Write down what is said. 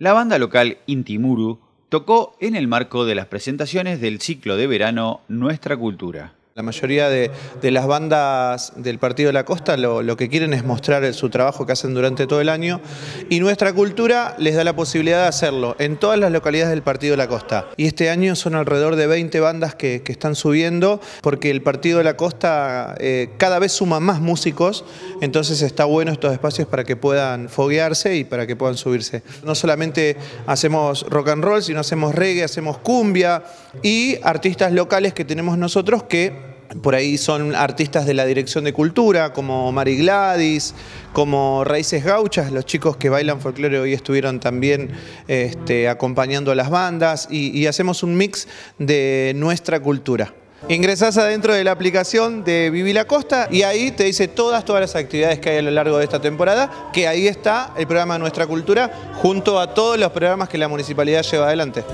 La banda local Intimuru tocó en el marco de las presentaciones del ciclo de verano Nuestra Cultura. La mayoría de, las bandas del Partido de la Costa lo, que quieren es mostrar su trabajo que hacen durante todo el año y nuestra cultura les da la posibilidad de hacerlo en todas las localidades del Partido de la Costa. Y este año son alrededor de 20 bandas que, están subiendo porque el Partido de la Costa eh, cada vez suma más músicos, entonces está bueno estos espacios para que puedan foguearse y para que puedan subirse. No solamente hacemos rock and roll, sino hacemos reggae, hacemos cumbia y artistas locales que tenemos nosotros que por ahí son artistas de la Dirección de Cultura, como Mari Gladys, como Raíces Gauchas, los chicos que bailan folclore hoy estuvieron también este, acompañando a las bandas y, hacemos un mix de nuestra cultura. Ingresás adentro de la aplicación de Vivi la Costa y ahí te dice todas, todas las actividades que hay a lo largo de esta temporada, que ahí está el programa Nuestra Cultura junto a todos los programas que la municipalidad lleva adelante.